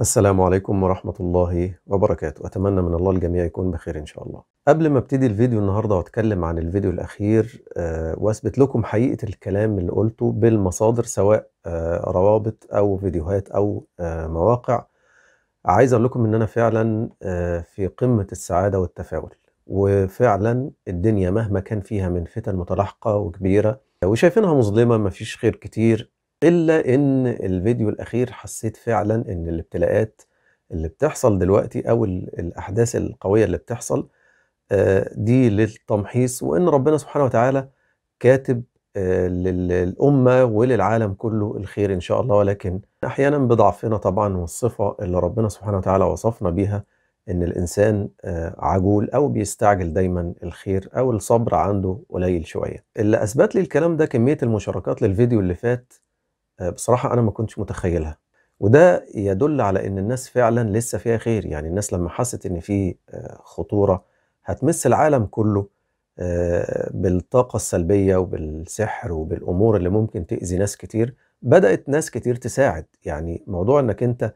السلام عليكم ورحمة الله وبركاته أتمنى من الله الجميع يكون بخير إن شاء الله قبل ما ابتدي الفيديو النهاردة واتكلم عن الفيديو الأخير آه، وأثبت لكم حقيقة الكلام اللي قلته بالمصادر سواء آه، روابط أو فيديوهات أو آه، مواقع عايز أقول لكم إن أنا فعلا في قمة السعادة والتفاؤل وفعلا الدنيا مهما كان فيها من فتن متلاحقة وكبيرة وشايفينها مظلمة مفيش خير كتير الا ان الفيديو الاخير حسيت فعلا ان الابتلاءات اللي بتحصل دلوقتي او الاحداث القويه اللي بتحصل آه، دي للتمحيص وان ربنا سبحانه وتعالى كاتب آه، للامه وللعالم كله الخير ان شاء الله ولكن احيانا بضعفنا طبعا والصفه اللي ربنا سبحانه وتعالى وصفنا بيها ان الانسان آه، عجول او بيستعجل دايما الخير او الصبر عنده قليل شويه اللي اثبت لي الكلام ده كميه المشاركات للفيديو اللي فات آه، بصراحه انا ما كنتش متخيلها وده يدل على ان الناس فعلا لسه فيها خير يعني الناس لما حست ان في آه، خطوره هتمس العالم كله آه، بالطاقه السلبيه وبالسحر وبالامور اللي ممكن تاذي ناس كتير بدات ناس كتير تساعد يعني موضوع انك انت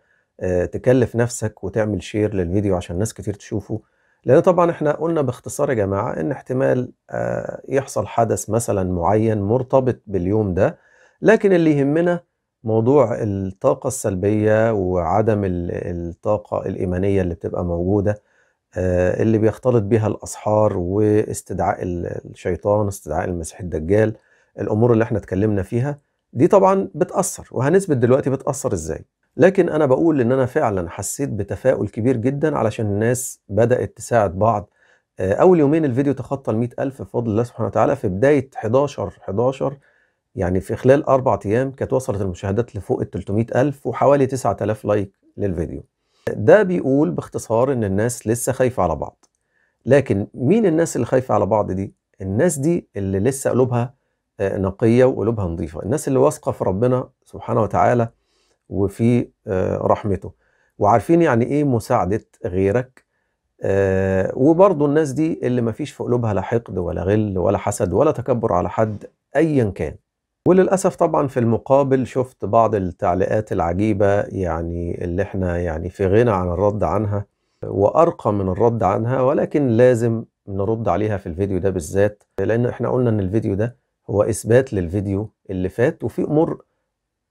تكلف نفسك وتعمل شير للفيديو عشان ناس كتير تشوفه لان طبعا احنا قلنا باختصار يا جماعه ان احتمال يحصل حدث مثلا معين مرتبط باليوم ده لكن اللي يهمنا موضوع الطاقة السلبية وعدم الطاقة الإيمانية اللي بتبقى موجودة آه، اللي بيختلط بها الأسحار واستدعاء الشيطان استدعاء المسيح الدجال الأمور اللي احنا اتكلمنا فيها دي طبعا بتأثر وهنثبت دلوقتي بتأثر ازاي لكن أنا بقول إن أنا فعلا حسيت بتفاؤل كبير جدا علشان الناس بدأت تساعد بعض آه، أول يومين الفيديو تخطى ال ألف بفضل الله سبحانه وتعالى في بداية 11 11 يعني في خلال أربع أيام كانت وصلت المشاهدات لفوق ال 300000 وحوالي 9000 لايك للفيديو ده بيقول باختصار إن الناس لسه خايفة على بعض لكن مين الناس اللي خايفة على بعض دي؟ الناس دي اللي لسه قلوبها آه، نقية وقلوبها نظيفة الناس اللي واثقة في ربنا سبحانه وتعالى وفي آه، رحمته وعارفين يعني ايه مساعدة غيرك آه، وبرضه الناس دي اللي مفيش في قلوبها لا حقد ولا غل ولا حسد ولا تكبر على حد ايا كان وللأسف طبعا في المقابل شفت بعض التعليقات العجيبة يعني اللي احنا يعني في غنى عن الرد عنها وأرقى من الرد عنها ولكن لازم نرد عليها في الفيديو ده بالذات لأن احنا قلنا إن الفيديو ده هو إثبات للفيديو اللي فات وفي أمور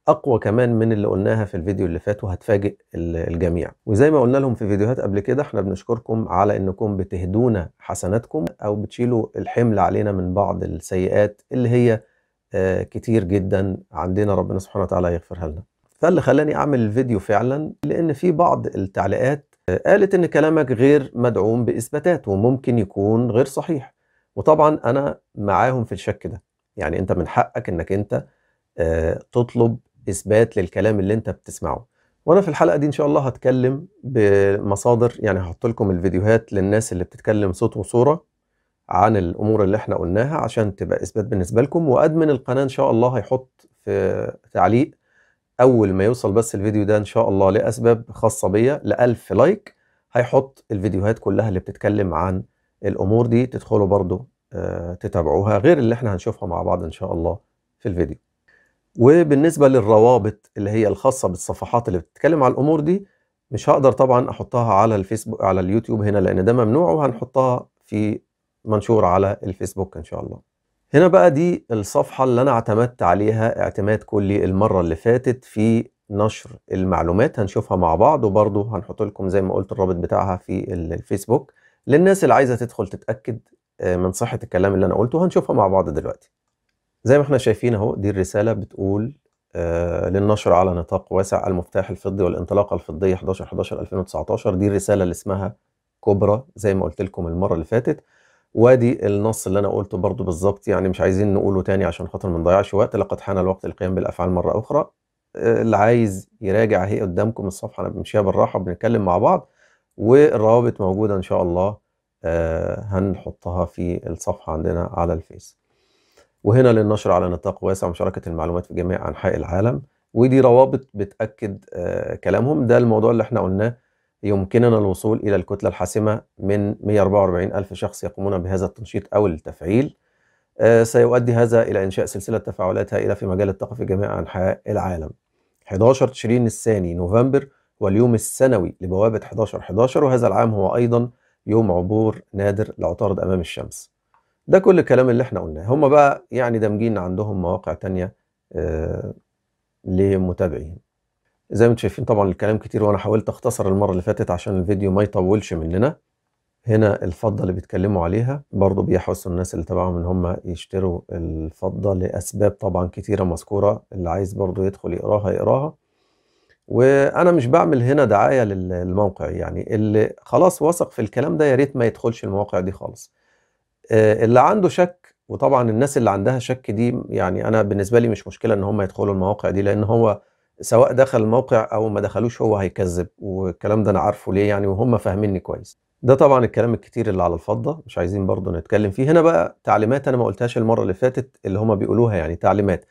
أقوى كمان من اللي قلناها في الفيديو اللي فات وهتفاجئ الجميع وزي ما قلنا لهم في فيديوهات قبل كده احنا بنشكركم على إنكم بتهدونا حسناتكم أو بتشيلوا الحمل علينا من بعض السيئات اللي هي آه، كتير جدا عندنا ربنا سبحانه وتعالى يغفرها لنا فاللي خلاني اعمل الفيديو فعلا لان في بعض التعليقات آه، قالت ان كلامك غير مدعوم باثباتات وممكن يكون غير صحيح وطبعا انا معاهم في الشك ده يعني انت من حقك انك انت آه، تطلب اثبات للكلام اللي انت بتسمعه وانا في الحلقه دي ان شاء الله هتكلم بمصادر يعني هحط لكم الفيديوهات للناس اللي بتتكلم صوت وصوره عن الامور اللي احنا قلناها عشان تبقى اثبات بالنسبه لكم وادمن القناه ان شاء الله هيحط في تعليق اول ما يوصل بس الفيديو ده ان شاء الله لاسباب خاصه بيا ل 1000 لايك هيحط الفيديوهات كلها اللي بتتكلم عن الامور دي تدخلوا برضو آه، تتابعوها غير اللي احنا هنشوفها مع بعض ان شاء الله في الفيديو وبالنسبه للروابط اللي هي الخاصه بالصفحات اللي بتتكلم على الامور دي مش هقدر طبعا احطها على الفيسبوك على اليوتيوب هنا لان ده ممنوع وهنحطها في منشور على الفيسبوك إن شاء الله هنا بقى دي الصفحة اللي أنا اعتمدت عليها اعتماد كلي المرة اللي فاتت في نشر المعلومات هنشوفها مع بعض وبرضه هنحط لكم زي ما قلت الرابط بتاعها في الفيسبوك للناس اللي عايزة تدخل تتأكد آه، من صحة الكلام اللي أنا قلته هنشوفها مع بعض دلوقتي زي ما احنا شايفين اهو دي الرسالة بتقول آه، للنشر على نطاق واسع المفتاح الفضي والانطلاقة الفضية 11 11 2019 دي الرسالة اللي اسمها كبرى زي ما قلت لكم المرة اللي فاتت وادي النص اللي انا قلته برضو بالظبط يعني مش عايزين نقوله تاني عشان خاطر ما نضيعش وقت لقد حان الوقت للقيام بالافعال مره اخرى آه، اللي عايز يراجع اهي قدامكم الصفحه انا بمشيها بالراحه بنتكلم مع بعض والروابط موجوده ان شاء الله آه، هنحطها في الصفحه عندنا على الفيس وهنا للنشر على نطاق واسع ومشاركه المعلومات في جميع انحاء العالم ودي روابط بتاكد آه، كلامهم ده الموضوع اللي احنا قلناه يمكننا الوصول إلى الكتلة الحاسمة من 144 ألف شخص يقومون بهذا التنشيط أو التفعيل آه، سيؤدي هذا إلى إنشاء سلسلة تفاعلات هائلة في مجال الطاقة في جميع أنحاء العالم 11 تشرين الثاني نوفمبر هو اليوم السنوي لبوابة 11 11 وهذا العام هو أيضا يوم عبور نادر لعطارد أمام الشمس ده كل الكلام اللي احنا قلناه هم بقى يعني دامجين عندهم مواقع تانية آه، لمتابعيهم زي ما انتم شايفين طبعا الكلام كتير وانا حاولت اختصر المره اللي فاتت عشان الفيديو ما يطولش مننا هنا الفضه اللي بيتكلموا عليها برضو بيحثوا الناس اللي تبعهم ان هم يشتروا الفضه لاسباب طبعا كتيره مذكوره اللي عايز برضو يدخل يقراها يقراها وانا مش بعمل هنا دعايه للموقع يعني اللي خلاص وثق في الكلام ده يا ريت ما يدخلش المواقع دي خالص آه، اللي عنده شك وطبعا الناس اللي عندها شك دي يعني انا بالنسبه لي مش مشكله ان هم يدخلوا المواقع دي لان هو سواء دخل الموقع او ما دخلوش هو هيكذب والكلام ده انا عارفه ليه يعني وهم فاهميني كويس ده طبعا الكلام الكتير اللي على الفضه مش عايزين برضه نتكلم فيه هنا بقى تعليمات انا ما قلتهاش المره اللي فاتت اللي هم بيقولوها يعني تعليمات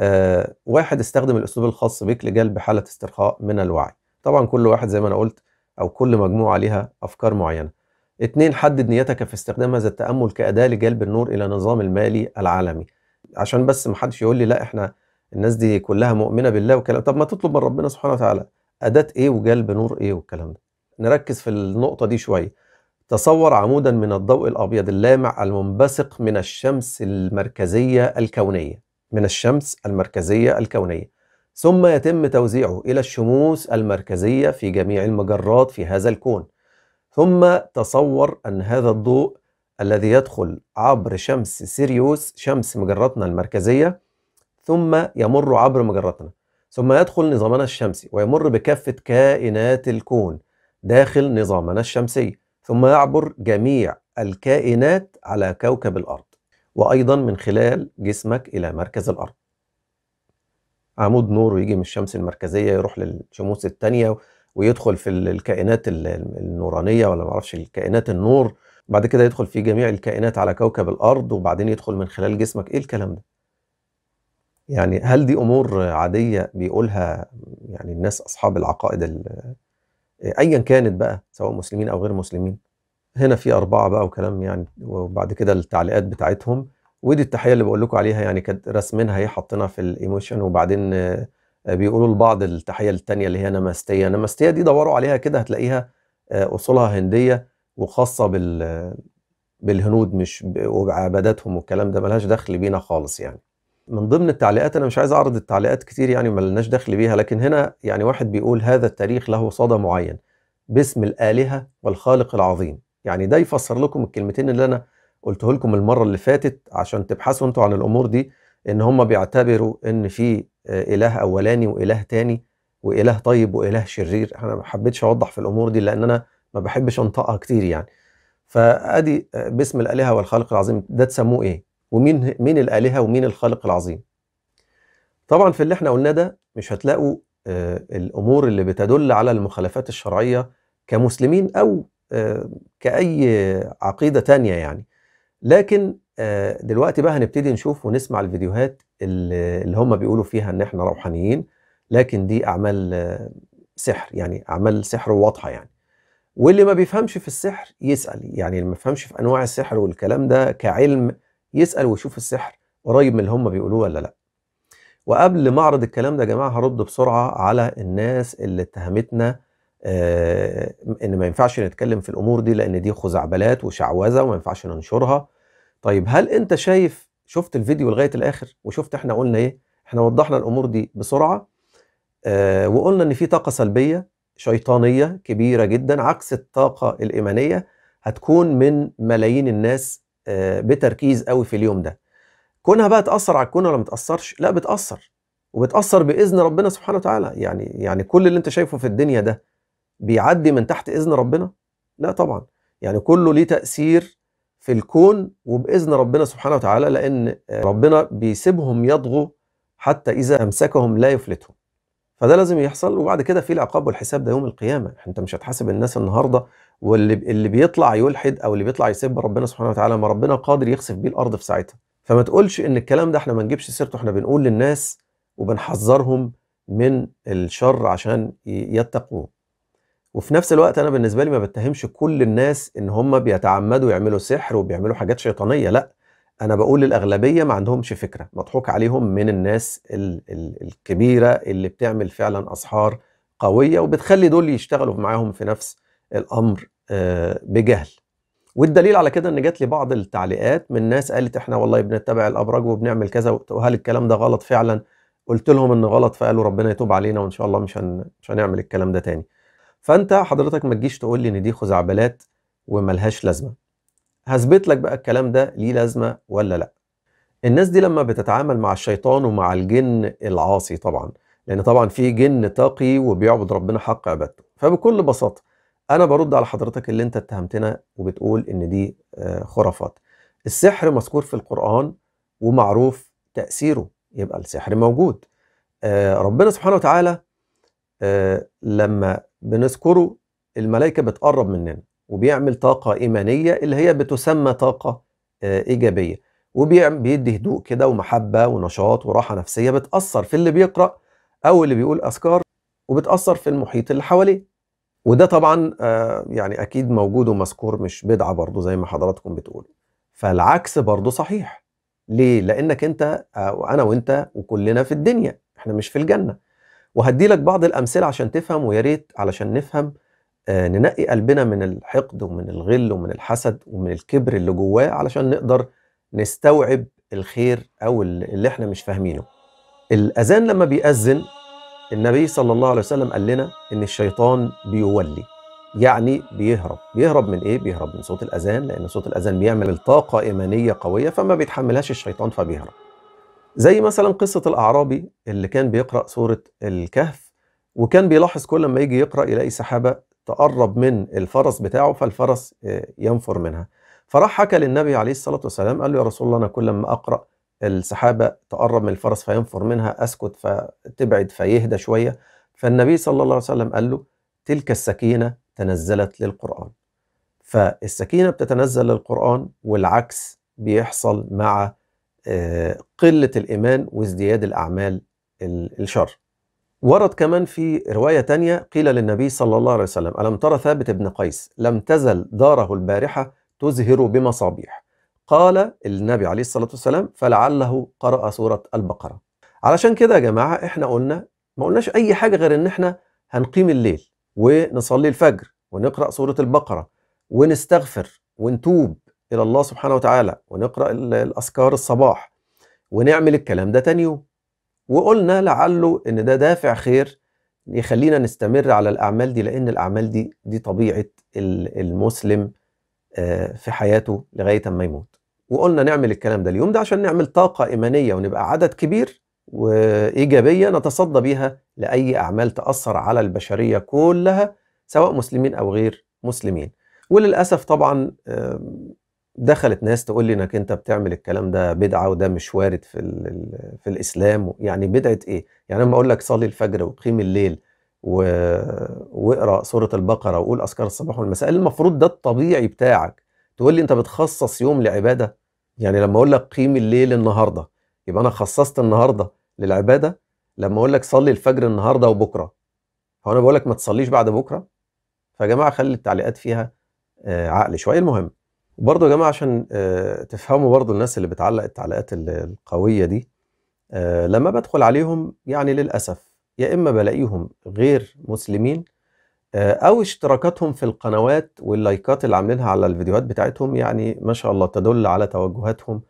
آه واحد استخدم الاسلوب الخاص بك لجلب حاله استرخاء من الوعي طبعا كل واحد زي ما انا قلت او كل مجموعه ليها افكار معينه اتنين حدد نيتك في استخدام هذا التامل كاداه لجلب النور الى نظام المالي العالمي عشان بس ما حدش يقول لي لا احنا الناس دي كلها مؤمنه بالله والكلام طب ما تطلب من ربنا سبحانه وتعالى اداه ايه وجلب نور ايه والكلام ده نركز في النقطه دي شويه تصور عمودا من الضوء الابيض اللامع المنبثق من الشمس المركزيه الكونيه من الشمس المركزيه الكونيه ثم يتم توزيعه الى الشموس المركزيه في جميع المجرات في هذا الكون ثم تصور ان هذا الضوء الذي يدخل عبر شمس سيريوس شمس مجرتنا المركزيه ثم يمر عبر مجرتنا ثم يدخل نظامنا الشمسي ويمر بكافة كائنات الكون داخل نظامنا الشمسي ثم يعبر جميع الكائنات على كوكب الأرض وأيضا من خلال جسمك إلى مركز الأرض عمود نور ويجي من الشمس المركزية يروح للشموس الثانية ويدخل في الكائنات النورانية ولا معرفش الكائنات النور بعد كده يدخل في جميع الكائنات على كوكب الأرض وبعدين يدخل من خلال جسمك إيه الكلام ده يعني هل دي امور عاديه بيقولها يعني الناس اصحاب العقائد ايا كانت بقى سواء مسلمين او غير مسلمين هنا في اربعه بقى وكلام يعني وبعد كده التعليقات بتاعتهم ودي التحيه اللي بقول لكم عليها يعني كانت راسمينها هي حاطينها في الايموشن وبعدين آه، بيقولوا لبعض التحيه الثانيه اللي هي نمستيه نمستيه دي دوروا عليها كده هتلاقيها آه، اصولها هنديه وخاصه بال بالهنود مش وعباداتهم والكلام ده ملهاش دخل بينا خالص يعني من ضمن التعليقات انا مش عايز اعرض التعليقات كتير يعني ملناش دخل بيها لكن هنا يعني واحد بيقول هذا التاريخ له صدى معين باسم الالهه والخالق العظيم يعني ده يفسر لكم الكلمتين اللي انا قلته لكم المره اللي فاتت عشان تبحثوا انتوا عن الامور دي ان هم بيعتبروا ان في آه، اله اولاني واله تاني واله طيب واله شرير انا ما حبيتش اوضح في الامور دي لان انا ما بحبش انطقها كتير يعني فادي آه، باسم الالهه والخالق العظيم ده تسموه ايه ومين مين الالهه ومين الخالق العظيم طبعا في اللي احنا قلناه ده مش هتلاقوا آه، الامور اللي بتدل على المخالفات الشرعيه كمسلمين او آه، كاي عقيده تانية يعني لكن آه، دلوقتي بقى هنبتدي نشوف ونسمع الفيديوهات اللي هم بيقولوا فيها ان احنا روحانيين لكن دي اعمال سحر يعني اعمال سحر واضحه يعني واللي ما بيفهمش في السحر يسال يعني اللي ما بيفهمش في انواع السحر والكلام ده كعلم يسال ويشوف السحر قريب من اللي هم بيقولوه ولا لا وقبل ما اعرض الكلام ده يا جماعه هرد بسرعه على الناس اللي اتهمتنا آه، ان ما ينفعش نتكلم في الامور دي لان دي خزعبلات وشعوذه وما ينفعش ننشرها طيب هل انت شايف شفت الفيديو لغايه الاخر وشفت احنا قلنا ايه احنا وضحنا الامور دي بسرعه آه، وقلنا ان في طاقه سلبيه شيطانيه كبيره جدا عكس الطاقه الايمانيه هتكون من ملايين الناس آه، بتركيز قوي في اليوم ده كونها بقى تاثر على الكون ولا ما تاثرش لا بتاثر وبتاثر باذن ربنا سبحانه وتعالى يعني يعني كل اللي انت شايفه في الدنيا ده بيعدي من تحت اذن ربنا لا طبعا يعني كله ليه تاثير في الكون وباذن ربنا سبحانه وتعالى لان ربنا بيسيبهم يضغوا حتى اذا امسكهم لا يفلتهم فده لازم يحصل وبعد كده في العقاب والحساب ده يوم القيامه انت مش هتحاسب الناس النهارده واللي اللي بيطلع يلحد او اللي بيطلع يسب ربنا سبحانه وتعالى ما ربنا قادر يخسف بيه الارض في ساعتها فما تقولش ان الكلام ده احنا ما نجيبش سيرته احنا بنقول للناس وبنحذرهم من الشر عشان يتقوه وفي نفس الوقت انا بالنسبه لي ما بتهمش كل الناس ان هم بيتعمدوا يعملوا سحر وبيعملوا حاجات شيطانيه لا انا بقول للاغلبيه ما عندهمش فكره مضحوك عليهم من الناس الكبيره اللي بتعمل فعلا اسعار قويه وبتخلي دول يشتغلوا معاهم في نفس الامر آه، بجهل والدليل على كده ان جات لي بعض التعليقات من ناس قالت احنا والله بنتبع الابراج وبنعمل كذا وهل الكلام ده غلط فعلا قلت لهم ان غلط فقالوا ربنا يتوب علينا وان شاء الله مش هن... مش هنعمل الكلام ده تاني فانت حضرتك ما تجيش تقول لي ان دي خزعبلات وملهاش لازمه هثبت لك بقى الكلام ده ليه لازمه ولا لا الناس دي لما بتتعامل مع الشيطان ومع الجن العاصي طبعا لان طبعا في جن تقي وبيعبد ربنا حق عبادته فبكل بساطه انا برد على حضرتك اللي انت اتهمتنا وبتقول ان دي آه، خرافات السحر مذكور في القران ومعروف تاثيره يبقى السحر موجود آه، ربنا سبحانه وتعالى آه، لما بنذكره الملائكه بتقرب مننا وبيعمل طاقة إيمانية اللي هي بتسمى طاقة آه، إيجابية وبيدي هدوء كده ومحبة ونشاط وراحة نفسية بتأثر في اللي بيقرأ أو اللي بيقول أذكار وبتأثر في المحيط اللي حواليه وده طبعا آه، يعني أكيد موجود ومذكور مش بدعة برضو زي ما حضراتكم بتقولوا فالعكس برضو صحيح ليه؟ لأنك أنت آه، وأنا وأنت وكلنا في الدنيا احنا مش في الجنة وهدي لك بعض الأمثلة عشان تفهم ويا ريت علشان نفهم آه، ننقي قلبنا من الحقد ومن الغل ومن الحسد ومن الكبر اللي جواه علشان نقدر نستوعب الخير او اللي احنا مش فاهمينه. الاذان لما بيأذن النبي صلى الله عليه وسلم قال لنا ان الشيطان بيولي يعني بيهرب، بيهرب من ايه؟ بيهرب من صوت الاذان لان صوت الاذان بيعمل طاقه ايمانيه قويه فما بيتحملهاش الشيطان فبيهرب. زي مثلا قصه الاعرابي اللي كان بيقرا سوره الكهف وكان بيلاحظ كل ما يجي يقرا يلاقي سحابه تقرب من الفرس بتاعه فالفرس آه، ينفر منها فراح حكى للنبي عليه الصلاة والسلام قال له يا رسول الله أنا كل ما أقرأ السحابة تقرب من الفرس فينفر منها أسكت فتبعد فيهدى شوية فالنبي صلى الله عليه وسلم قال له تلك السكينة تنزلت للقرآن فالسكينة بتتنزل للقرآن والعكس بيحصل مع آه، قلة الإيمان وازدياد الأعمال الشر ورد كمان في رواية تانية قيل للنبي صلى الله عليه وسلم ألم ترى ثابت بن قيس لم تزل داره البارحة تزهر بمصابيح قال النبي عليه الصلاة والسلام فلعله قرأ سورة البقرة علشان كده يا جماعة احنا قلنا ما قلناش أي حاجة غير إن احنا هنقيم الليل ونصلي الفجر ونقرأ سورة البقرة ونستغفر ونتوب إلى الله سبحانه وتعالى ونقرأ الأذكار الصباح ونعمل الكلام ده تاني يوم وقلنا لعله ان ده دافع خير يخلينا نستمر على الاعمال دي لان الاعمال دي دي طبيعه المسلم آه، في حياته لغايه اما يموت وقلنا نعمل الكلام ده اليوم ده عشان نعمل طاقه ايمانيه ونبقى عدد كبير وايجابيه نتصدى بيها لاي اعمال تاثر على البشريه كلها سواء مسلمين او غير مسلمين وللاسف طبعا دخلت ناس تقول لي انك انت بتعمل الكلام ده بدعه وده مش وارد في في الاسلام يعني بدعه ايه؟ يعني لما اقول لك صلي الفجر وقيم الليل واقرا سوره البقره وقول اذكار الصباح والمساء المفروض ده الطبيعي بتاعك تقول لي انت بتخصص يوم لعباده يعني لما اقول لك قيم الليل النهارده يبقى انا خصصت النهارده للعباده لما اقول لك صلي الفجر النهارده وبكره هو انا بقول لك ما تصليش بعد بكره فيا جماعه خلي التعليقات فيها آه، عقل شويه المهم وبرضه يا جماعه عشان آه، تفهموا برضه الناس اللي بتعلق التعليقات القويه دي آه، لما بدخل عليهم يعني للاسف يا اما بلاقيهم غير مسلمين آه، او اشتراكاتهم في القنوات واللايكات اللي عاملينها على الفيديوهات بتاعتهم يعني ما شاء الله تدل على توجهاتهم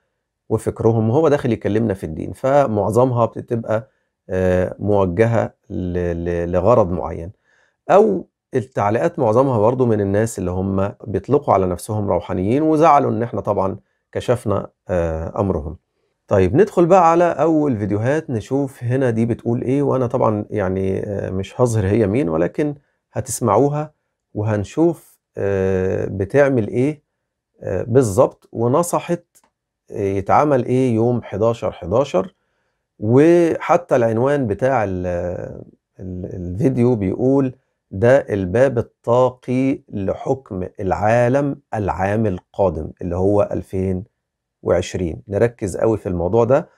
وفكرهم وهو داخل يكلمنا في الدين فمعظمها بتبقى موجهه لغرض معين او التعليقات معظمها برضو من الناس اللي هم بيطلقوا على نفسهم روحانيين وزعلوا ان احنا طبعا كشفنا آه، امرهم طيب ندخل بقى على اول فيديوهات نشوف هنا دي بتقول ايه وانا طبعا يعني آه، مش هظهر هي مين ولكن هتسمعوها وهنشوف آه، بتعمل ايه بالظبط ونصحت يتعمل ايه يوم 11 11 وحتى العنوان بتاع الفيديو بيقول ده الباب الطاقي لحكم العالم العام القادم اللي هو 2020 نركز قوي في الموضوع ده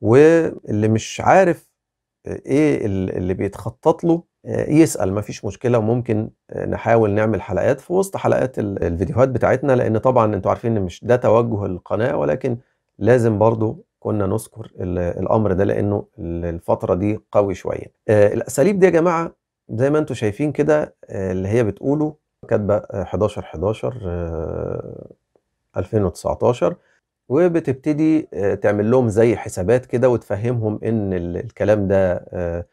واللي مش عارف ايه اللي بيتخطط له آه، يسأل مفيش مشكلة وممكن آه، نحاول نعمل حلقات في وسط حلقات الفيديوهات بتاعتنا لأن طبعا انتوا عارفين ان مش ده توجه القناة ولكن لازم برضو كنا نذكر الأمر ده لأنه الفترة دي قوي شوية آه، الأساليب دي يا جماعة زي ما انتم شايفين كده آه، اللي هي بتقوله كاتبه 11 11 2019 وبتبتدي آه، تعمل لهم زي حسابات كده وتفهمهم ان الكلام ده آه،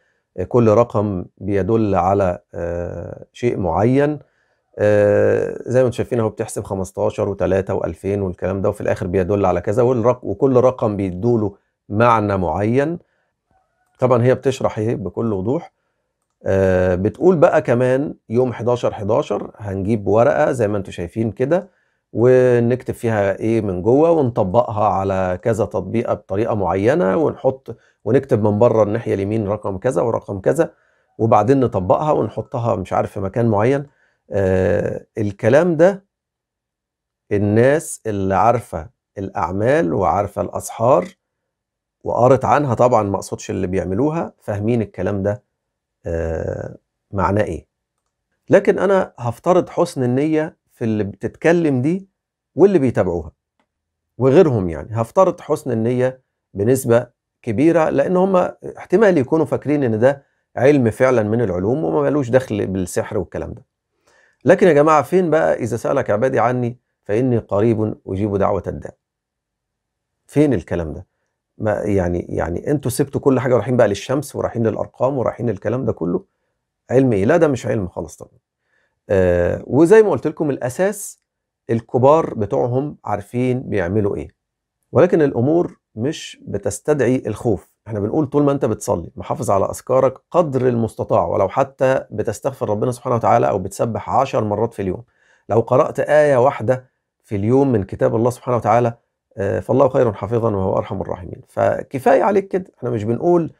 كل رقم بيدل على شيء معين زي ما انتم شايفين اهو بتحسب 15 و3 و2000 والكلام ده وفي الاخر بيدل على كذا وكل رقم بيدوله معنى معين طبعا هي بتشرح ايه بكل وضوح آه بتقول بقى كمان يوم 11 11 هنجيب ورقه زي ما انتم شايفين كده ونكتب فيها ايه من جوه ونطبقها على كذا تطبيقه بطريقه معينه ونحط ونكتب من بره الناحيه اليمين رقم كذا ورقم كذا وبعدين نطبقها ونحطها مش عارف في مكان معين آه الكلام ده الناس اللي عارفه الاعمال وعارفه الاسحار وقارت عنها طبعا ما اقصدش اللي بيعملوها فاهمين الكلام ده آه، معناه ايه لكن انا هفترض حسن النيه في اللي بتتكلم دي واللي بيتابعوها وغيرهم يعني هفترض حسن النيه بنسبه كبيره لان هم احتمال يكونوا فاكرين ان ده علم فعلا من العلوم وما ملوش دخل بالسحر والكلام ده لكن يا جماعه فين بقى اذا سالك عبادي عني فاني قريب اجيب دعوه الداء فين الكلام ده ما يعني يعني انتوا سبتوا كل حاجه ورايحين بقى للشمس ورايحين للارقام ورايحين للكلام ده كله علم ايه؟ لا ده مش علم خالص طبعا. آه وزي ما قلت لكم الاساس الكبار بتوعهم عارفين بيعملوا ايه. ولكن الامور مش بتستدعي الخوف، احنا بنقول طول ما انت بتصلي محافظ على اذكارك قدر المستطاع ولو حتى بتستغفر ربنا سبحانه وتعالى او بتسبح عشر مرات في اليوم. لو قرات ايه واحده في اليوم من كتاب الله سبحانه وتعالى آه، فالله خير حافظا وهو ارحم الراحمين فكفايه عليك كده احنا مش بنقول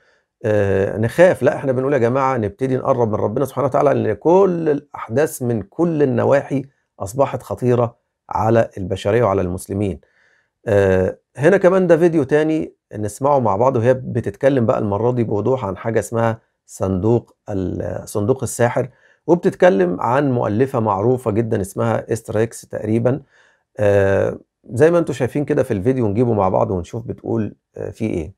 آه، نخاف لا احنا بنقول يا جماعه نبتدي نقرب من ربنا سبحانه وتعالى لان كل الاحداث من كل النواحي اصبحت خطيره على البشريه وعلى المسلمين آه، هنا كمان ده فيديو تاني نسمعه مع بعض وهي بتتكلم بقى المره دي بوضوح عن حاجه اسمها صندوق صندوق الساحر وبتتكلم عن مؤلفه معروفه جدا اسمها استريكس تقريبا زي ما انتم شايفين كده في الفيديو نجيبه مع بعض ونشوف بتقول آه، في ايه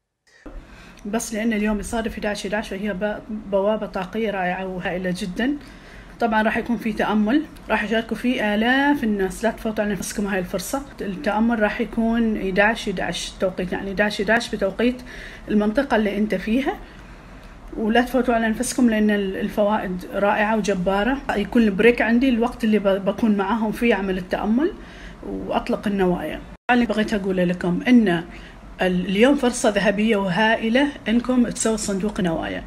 بس لان اليوم يصادف 11 11 هي بوابه طاقيه رائعه وهائله جدا طبعا راح يكون في تامل راح يشاركوا فيه الاف الناس لا تفوتوا على نفسكم هاي الفرصه التامل راح يكون 11 11 توقيت يعني 11 11 بتوقيت المنطقه اللي انت فيها ولا تفوتوا على نفسكم لان الفوائد رائعه وجباره يكون البريك عندي الوقت اللي بكون معاهم فيه اعمل التامل وأطلق النوايا اللي بغيت أقوله لكم أن اليوم فرصة ذهبية وهائلة أنكم تسووا صندوق نوايا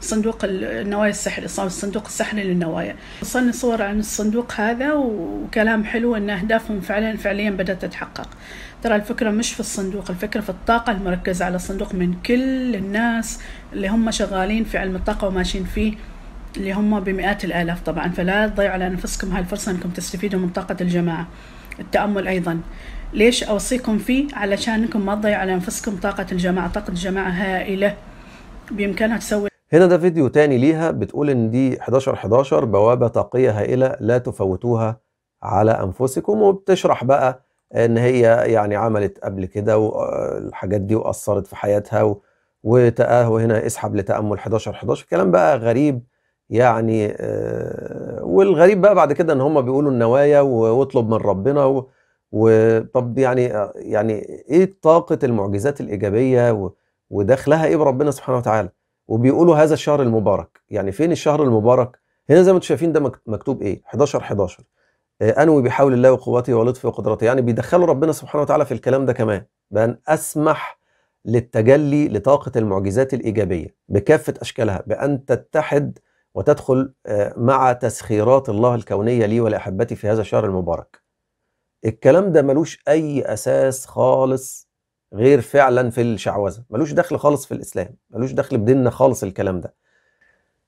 صندوق النوايا السحري صار الصندوق السحري للنوايا وصلني صور عن الصندوق هذا وكلام حلو ان اهدافهم فعلا فعليا بدات تتحقق ترى الفكره مش في الصندوق الفكره في الطاقه المركزه على الصندوق من كل الناس اللي هم شغالين في علم الطاقه وماشيين فيه اللي هم بمئات الالاف طبعا فلا تضيعوا على انفسكم هاي الفرصه انكم تستفيدوا من طاقه الجماعه التأمل أيضا ليش أوصيكم فيه علشان أنكم ما تضيعوا على أنفسكم طاقة الجماعة طاقة الجماعة هائلة بإمكانها تسوي هنا ده فيديو تاني ليها بتقول ان دي 11 11 بوابة طاقية هائلة لا تفوتوها على انفسكم وبتشرح بقى ان هي يعني عملت قبل كده والحاجات دي واثرت في حياتها وتاهو وهنا اسحب لتأمل 11 11 كلام بقى غريب يعني آه، والغريب بقى بعد كده ان هم بيقولوا النوايا واطلب من ربنا وطب يعني آه، يعني ايه طاقه المعجزات الايجابيه ودخلها ايه بربنا سبحانه وتعالى وبيقولوا هذا الشهر المبارك يعني فين الشهر المبارك هنا زي ما انتم شايفين ده مكتوب ايه 11 11 انوي بحول الله وقوته ولطفه وقدرته يعني بيدخلوا ربنا سبحانه وتعالى في الكلام ده كمان بان اسمح للتجلي لطاقه المعجزات الايجابيه بكافه اشكالها بان تتحد وتدخل آه، مع تسخيرات الله الكونية لي ولأحبتي في هذا الشهر المبارك الكلام ده ملوش أي أساس خالص غير فعلا في الشعوذة ملوش دخل خالص في الإسلام ملوش دخل بديننا خالص الكلام ده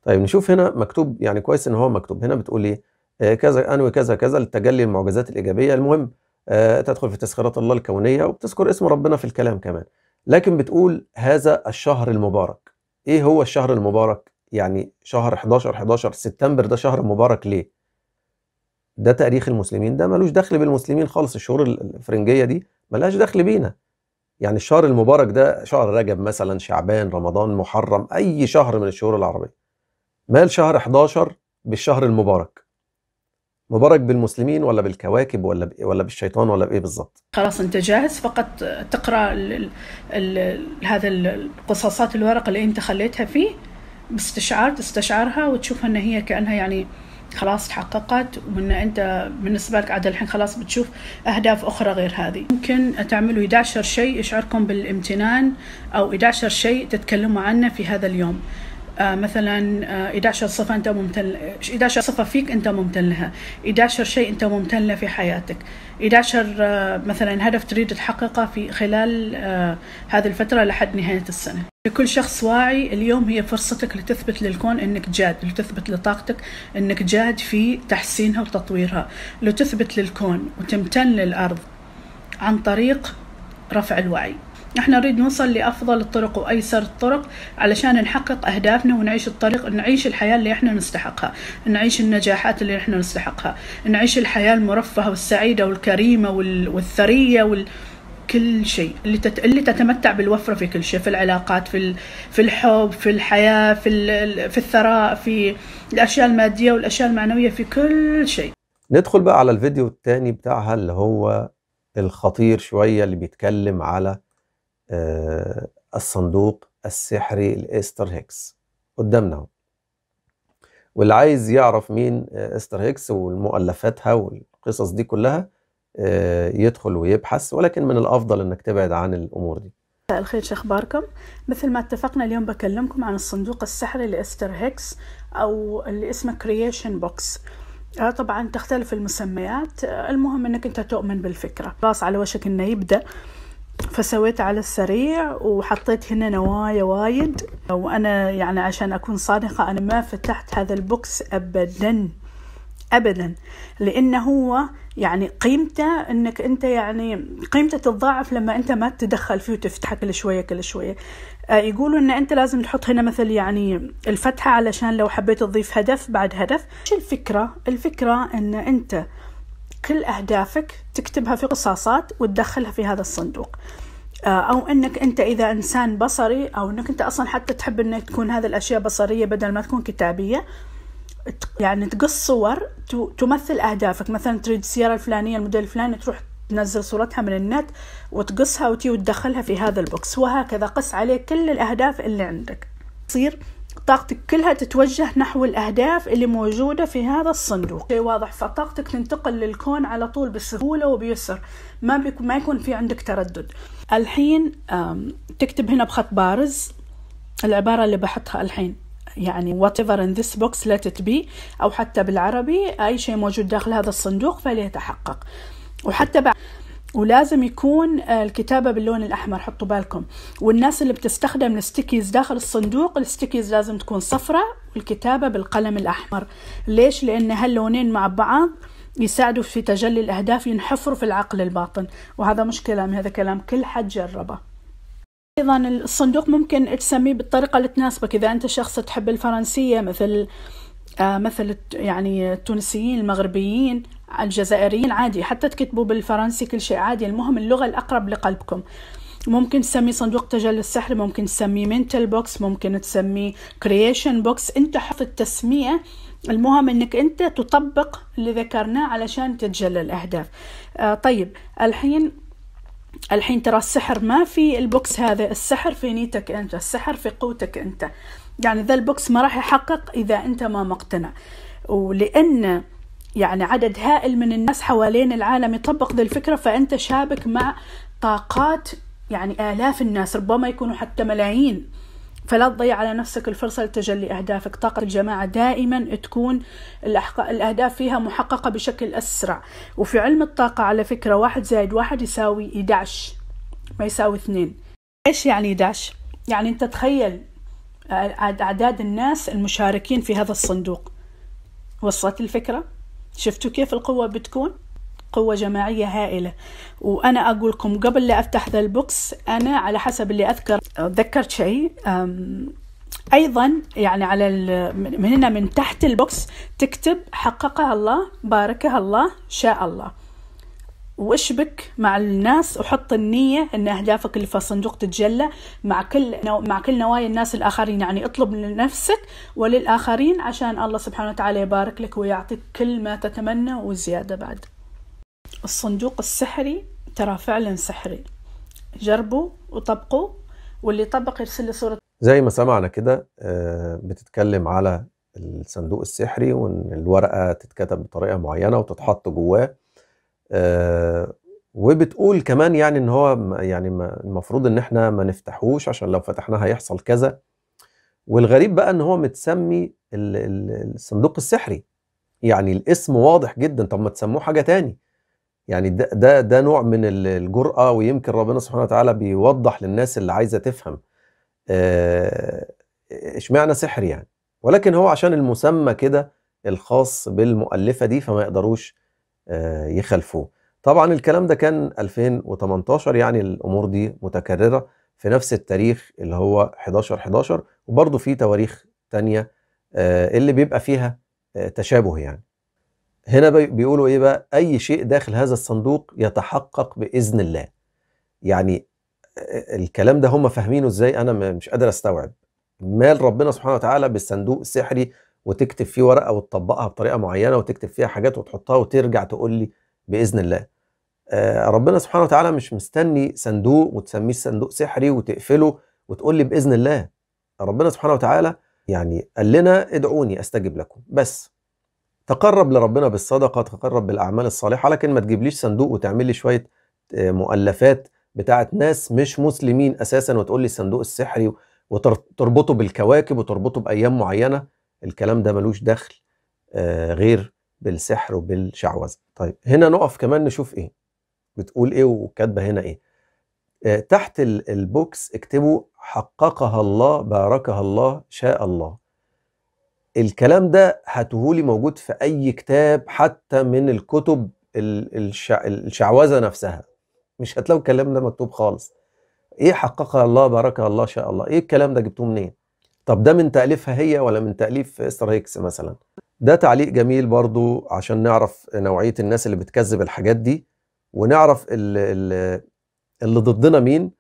طيب نشوف هنا مكتوب يعني كويس ان هو مكتوب هنا بتقول ايه آه، كذا انوي كذا كذا للتجلي المعجزات الايجابيه المهم آه، تدخل في تسخيرات الله الكونيه وبتذكر اسم ربنا في الكلام كمان لكن بتقول هذا الشهر المبارك ايه هو الشهر المبارك يعني شهر 11 11 سبتمبر ده شهر مبارك ليه ده تاريخ المسلمين ده ملوش دخل بالمسلمين خالص الشهور الفرنجيه دي ملهاش دخل بينا يعني الشهر المبارك ده شهر رجب مثلا شعبان رمضان محرم اي شهر من الشهور العربيه مال شهر 11 بالشهر المبارك مبارك بالمسلمين ولا بالكواكب ولا ولا بالشيطان ولا بايه بالظبط خلاص انت جاهز فقط تقرا هذا القصاصات الورق اللي انت خليتها فيه باستشعار تستشعرها وتشوف ان هي كانها يعني خلاص تحققت وان انت بالنسبه لك عاد الحين خلاص بتشوف اهداف اخرى غير هذه ممكن تعملوا 11 شيء يشعركم بالامتنان او 11 شيء تتكلموا عنه في هذا اليوم آه، مثلا 11 آه، صفة أنت ممتن 11 صفة فيك أنت ممتن لها 11 شيء أنت ممتن له في حياتك 11 آه، مثلا هدف تريد تحققه في خلال هذه الفترة لحد نهاية السنة لكل شخص واعي اليوم هي فرصتك لتثبت للكون انك جاد، لتثبت لطاقتك انك جاد في تحسينها وتطويرها، لتثبت للكون وتمتن للارض عن طريق رفع الوعي احنا نريد نوصل لافضل الطرق وايسر الطرق علشان نحقق اهدافنا ونعيش الطريق نعيش الحياه اللي احنا نستحقها نعيش النجاحات اللي احنا نستحقها نعيش الحياه المرفهه والسعيده والكريمه والثريه وال... كل شيء اللي تت... اللي تتمتع بالوفره في كل شيء في العلاقات في ال... في الحب في الحياه في ال... في الثراء في الاشياء الماديه والاشياء المعنويه في كل شيء ندخل بقى على الفيديو الثاني بتاعها اللي هو الخطير شويه اللي بيتكلم على آه، الصندوق السحري لإستر هيكس قدامنا اهو واللي عايز يعرف مين استر هيكس ومؤلفاتها والقصص دي كلها آه، يدخل ويبحث ولكن من الافضل انك تبعد عن الامور دي مساء الخير شو اخباركم مثل ما اتفقنا اليوم بكلمكم عن الصندوق السحري لاستر هيكس او اللي اسمه كرييشن بوكس آه، طبعا تختلف المسميات المهم انك انت تؤمن بالفكره خلاص على وشك انه يبدا فسويت على السريع وحطيت هنا نوايا وايد وانا يعني عشان اكون صادقه انا ما فتحت هذا البوكس ابدا ابدا لانه هو يعني قيمته انك انت يعني قيمته تتضاعف لما انت ما تتدخل فيه وتفتحه كل شويه كل شويه آه، يقولوا ان انت لازم تحط هنا مثل يعني الفتحه علشان لو حبيت تضيف هدف بعد هدف ايش الفكره الفكره ان انت كل أهدافك تكتبها في قصاصات وتدخلها في هذا الصندوق آه، أو أنك أنت إذا إنسان بصري أو أنك أنت أصلا حتى تحب أنك تكون هذه الأشياء بصرية بدل ما تكون كتابية يعني تقص صور تمثل أهدافك مثلا تريد السيارة الفلانية الموديل الفلاني تروح تنزل صورتها من النت وتقصها وتي وتدخلها في هذا البوكس وهكذا قص عليه كل الأهداف اللي عندك تصير طاقتك كلها تتوجه نحو الأهداف اللي موجودة في هذا الصندوق شيء واضح فطاقتك تنتقل للكون على طول بسهولة وبيسر ما, ما يكون في عندك تردد الحين تكتب هنا بخط بارز العبارة اللي بحطها الحين يعني whatever in this box let it be أو حتى بالعربي أي شيء موجود داخل هذا الصندوق فليتحقق وحتى بعد ولازم يكون آه، الكتابه باللون الاحمر حطوا بالكم والناس اللي بتستخدم الستيكيز داخل الصندوق الستيكيز لازم تكون صفراء والكتابه بالقلم الاحمر ليش لان هاللونين مع بعض يساعدوا في تجلي الاهداف ينحفروا في العقل الباطن وهذا مش كلامي هذا كلام كل حد جربه ايضا الصندوق ممكن تسميه بالطريقه اللي تناسبك اذا انت شخص تحب الفرنسيه مثل آه مثل يعني التونسيين المغربيين الجزائريين عادي حتى تكتبوا بالفرنسي كل شيء عادي المهم اللغة الأقرب لقلبكم ممكن تسميه صندوق تجلي السحر ممكن تسميه منتل بوكس ممكن تسميه كرييشن بوكس انت حط التسمية المهم انك انت تطبق اللي ذكرناه علشان تتجلى الاهداف آه طيب الحين الحين ترى السحر ما في البوكس هذا السحر في نيتك انت السحر في قوتك انت يعني ذا البوكس ما راح يحقق اذا انت ما مقتنع ولان يعني عدد هائل من الناس حوالين العالم يطبق ذي الفكرة فأنت شابك مع طاقات يعني آلاف الناس ربما يكونوا حتى ملايين فلا تضيع على نفسك الفرصة لتجلي أهدافك طاقة الجماعة دائما تكون الأهداف فيها محققة بشكل أسرع وفي علم الطاقة على فكرة واحد زائد واحد يساوي 11 ما يساوي اثنين إيش يعني 11؟ يعني أنت تخيل أعداد الناس المشاركين في هذا الصندوق وصلت الفكرة؟ شفتوا كيف القوة بتكون قوة جماعية هائلة وأنا أقولكم قبل لا أفتح ذا البوكس أنا على حسب اللي أذكر ذكرت شيء ايضا يعني على من هنا من تحت البوكس تكتب حققها الله باركها الله شاء الله واشبك مع الناس وحط النية أن أهدافك اللي في الصندوق تتجلى مع كل نو... مع كل نوايا الناس الآخرين يعني اطلب لنفسك وللآخرين عشان الله سبحانه وتعالى يبارك لك ويعطيك كل ما تتمنى وزيادة بعد الصندوق السحري ترى فعلا سحري جربوا وطبقوا واللي طبق يرسل لي صورة زي ما سمعنا كده آه، بتتكلم على الصندوق السحري وان الورقه تتكتب بطريقه معينه وتتحط جواه آه، وبتقول كمان يعني ان هو يعني المفروض ان احنا ما نفتحوش عشان لو فتحناه هيحصل كذا والغريب بقى ان هو متسمي الصندوق السحري يعني الاسم واضح جدا طب ما تسموه حاجه تاني يعني ده ده ده نوع من الجرأه ويمكن ربنا سبحانه وتعالى بيوضح للناس اللي عايزه تفهم آه، اشمعنى سحري يعني ولكن هو عشان المسمى كده الخاص بالمؤلفه دي فما يقدروش آه، يخلفوه طبعا الكلام ده كان 2018 يعني الامور دي متكرره في نفس التاريخ اللي هو 11 11 وبرضه في تواريخ تانية آه، اللي بيبقى فيها آه، تشابه يعني هنا بيقولوا ايه بقى اي شيء داخل هذا الصندوق يتحقق باذن الله يعني الكلام ده هم فاهمينه ازاي انا مش قادر استوعب مال ربنا سبحانه وتعالى بالصندوق السحري وتكتب فيه ورقه وتطبقها بطريقه معينه وتكتب فيها حاجات وتحطها وترجع تقول لي باذن الله. آه، ربنا سبحانه وتعالى مش مستني صندوق وتسميه صندوق سحري وتقفله وتقول لي باذن الله. ربنا سبحانه وتعالى يعني قال لنا ادعوني استجب لكم بس. تقرب لربنا بالصدقه، تقرب بالاعمال الصالحه، لكن ما تجيبليش صندوق وتعمل لي شويه آه، مؤلفات بتاعت ناس مش مسلمين اساسا وتقول لي الصندوق السحري وتربطه بالكواكب وتربطه بايام معينه الكلام ده ملوش دخل آه، غير بالسحر وبالشعوذه طيب هنا نقف كمان نشوف ايه بتقول ايه وكاتبه هنا ايه آه، تحت البوكس اكتبوا حققها الله باركها الله شاء الله الكلام ده هتهولي موجود في اي كتاب حتى من الكتب الشعوذه نفسها مش هتلاقوا الكلام ده مكتوب خالص ايه حققها الله باركها الله شاء الله ايه الكلام ده جبتوه منين طب ده من تأليفها هي ولا من تأليف استر هيكس مثلا ده تعليق جميل برضو عشان نعرف نوعية الناس اللي بتكذب الحاجات دي ونعرف اللي, اللي ضدنا مين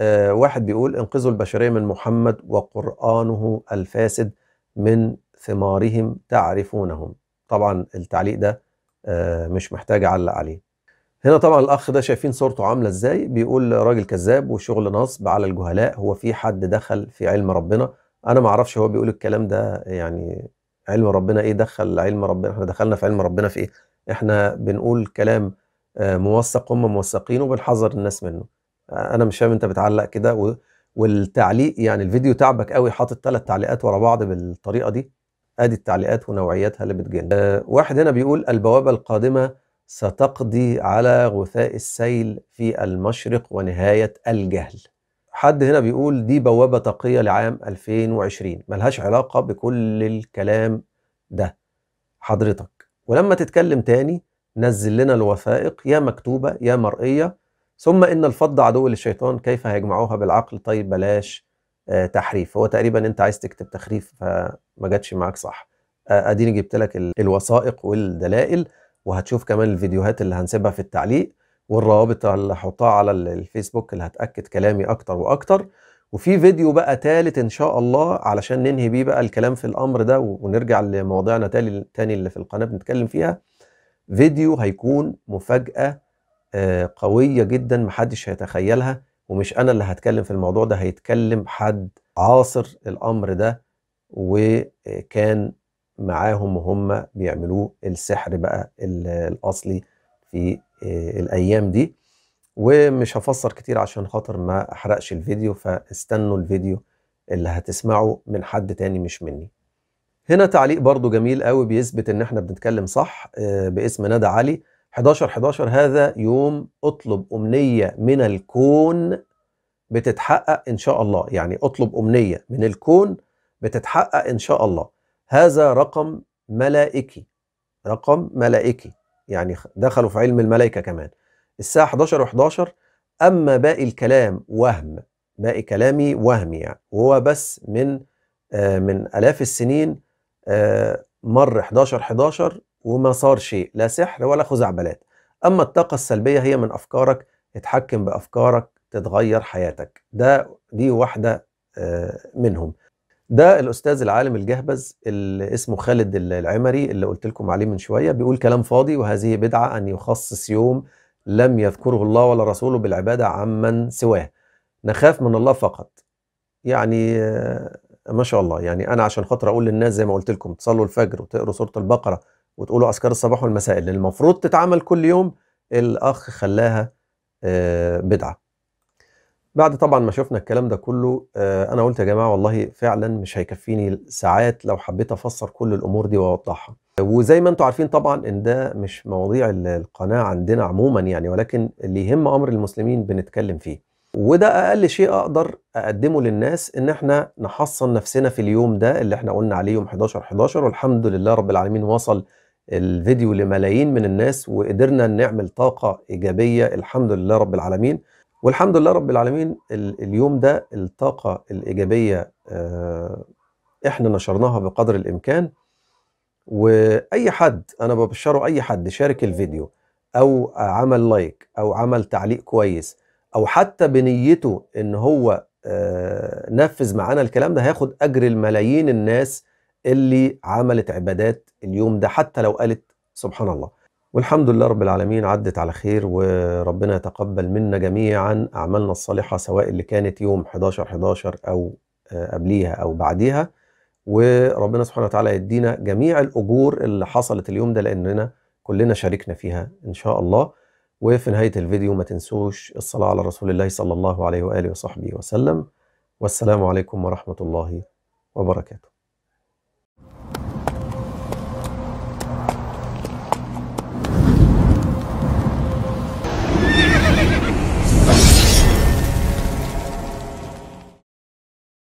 آه واحد بيقول انقذوا البشرية من محمد وقرآنه الفاسد من ثمارهم تعرفونهم طبعا التعليق ده آه مش محتاج اعلق عليه هنا طبعا الاخ ده شايفين صورته عامله ازاي بيقول راجل كذاب وشغل نصب على الجهلاء هو في حد دخل في علم ربنا انا ما اعرفش هو بيقول الكلام ده يعني علم ربنا ايه دخل علم ربنا احنا دخلنا في علم ربنا في ايه احنا بنقول كلام آه، موثق هم موثقينه وبنحذر الناس منه انا مش فاهم انت بتعلق كده و... والتعليق يعني الفيديو تعبك قوي حاطط ثلاث تعليقات ورا بعض بالطريقه دي ادي التعليقات ونوعياتها اللي بتجن أه واحد هنا بيقول البوابه القادمه ستقضي على غثاء السيل في المشرق ونهايه الجهل حد هنا بيقول دي بوابة تقية لعام 2020 ملهاش علاقة بكل الكلام ده حضرتك ولما تتكلم تاني نزل لنا الوثائق يا مكتوبة يا مرئية ثم إن الفض عدو للشيطان كيف هيجمعوها بالعقل طيب بلاش آه تحريف هو تقريبا أنت عايز تكتب تخريف فما جاتش معاك صح آه أديني جبت لك الوثائق والدلائل وهتشوف كمان الفيديوهات اللي هنسيبها في التعليق والروابط اللي هحطها على الفيسبوك اللي هتاكد كلامي اكتر واكتر وفي فيديو بقى تالت ان شاء الله علشان ننهي بيه بقى الكلام في الامر ده ونرجع لمواضيعنا تاني تاني اللي في القناه بنتكلم فيها فيديو هيكون مفاجاه آه، قويه جدا محدش هيتخيلها ومش انا اللي هتكلم في الموضوع ده هيتكلم حد عاصر الامر ده وكان معاهم وهم بيعملوه السحر بقى الاصلي في آه، الايام دي ومش هفسر كتير عشان خاطر ما احرقش الفيديو فاستنوا الفيديو اللي هتسمعه من حد تاني مش مني هنا تعليق برضو جميل قوي بيثبت ان احنا بنتكلم صح آه، باسم ندى علي 11 11 هذا يوم اطلب امنيه من الكون بتتحقق ان شاء الله يعني اطلب امنيه من الكون بتتحقق ان شاء الله هذا رقم ملائكي رقم ملائكي يعني دخلوا في علم الملائكة كمان الساعة 11 و11 أما باقي الكلام وهم باقي كلامي وهم يعني وهو بس من آه، من آلاف السنين آه، مر 11 11 وما صار شيء لا سحر ولا خزعبلات أما الطاقة السلبية هي من أفكارك اتحكم بأفكارك تتغير حياتك ده دي واحدة آه، منهم ده الاستاذ العالم الجهبذ اللي اسمه خالد العمري اللي قلت لكم عليه من شويه بيقول كلام فاضي وهذه بدعه ان يخصص يوم لم يذكره الله ولا رسوله بالعباده عمن سواه نخاف من الله فقط يعني آه، ما شاء الله يعني انا عشان خاطر اقول للناس زي ما قلت لكم تصلوا الفجر وتقروا سوره البقره وتقولوا اذكار الصباح والمساء اللي المفروض تتعمل كل يوم الاخ خلاها آه، بدعه بعد طبعا ما شفنا الكلام ده كله آه، انا قلت يا جماعه والله فعلا مش هيكفيني ساعات لو حبيت افسر كل الامور دي واوضحها وزي ما انتم عارفين طبعا ان ده مش مواضيع القناه عندنا عموما يعني ولكن اللي يهم امر المسلمين بنتكلم فيه وده اقل شيء اقدر اقدمه للناس ان احنا نحصن نفسنا في اليوم ده اللي احنا قلنا عليه يوم 11 11 والحمد لله رب العالمين وصل الفيديو لملايين من الناس وقدرنا نعمل طاقه ايجابيه الحمد لله رب العالمين والحمد لله رب العالمين اليوم ده الطاقة الإيجابية آه، إحنا نشرناها بقدر الإمكان وأي حد أنا ببشره أي حد شارك الفيديو أو عمل لايك أو عمل تعليق كويس أو حتى بنيته إن هو آه، نفذ معانا الكلام ده هياخد أجر الملايين الناس اللي عملت عبادات اليوم ده حتى لو قالت سبحان الله والحمد لله رب العالمين عدت على خير وربنا يتقبل منا جميعا أعمالنا الصالحة سواء اللي كانت يوم 11 11 أو آه، قبليها أو بعديها وربنا سبحانه وتعالى يدينا جميع الأجور اللي حصلت اليوم ده لأننا كلنا شاركنا فيها إن شاء الله وفي نهاية الفيديو ما تنسوش الصلاة على رسول الله صلى الله عليه وآله وصحبه وسلم والسلام عليكم ورحمة الله وبركاته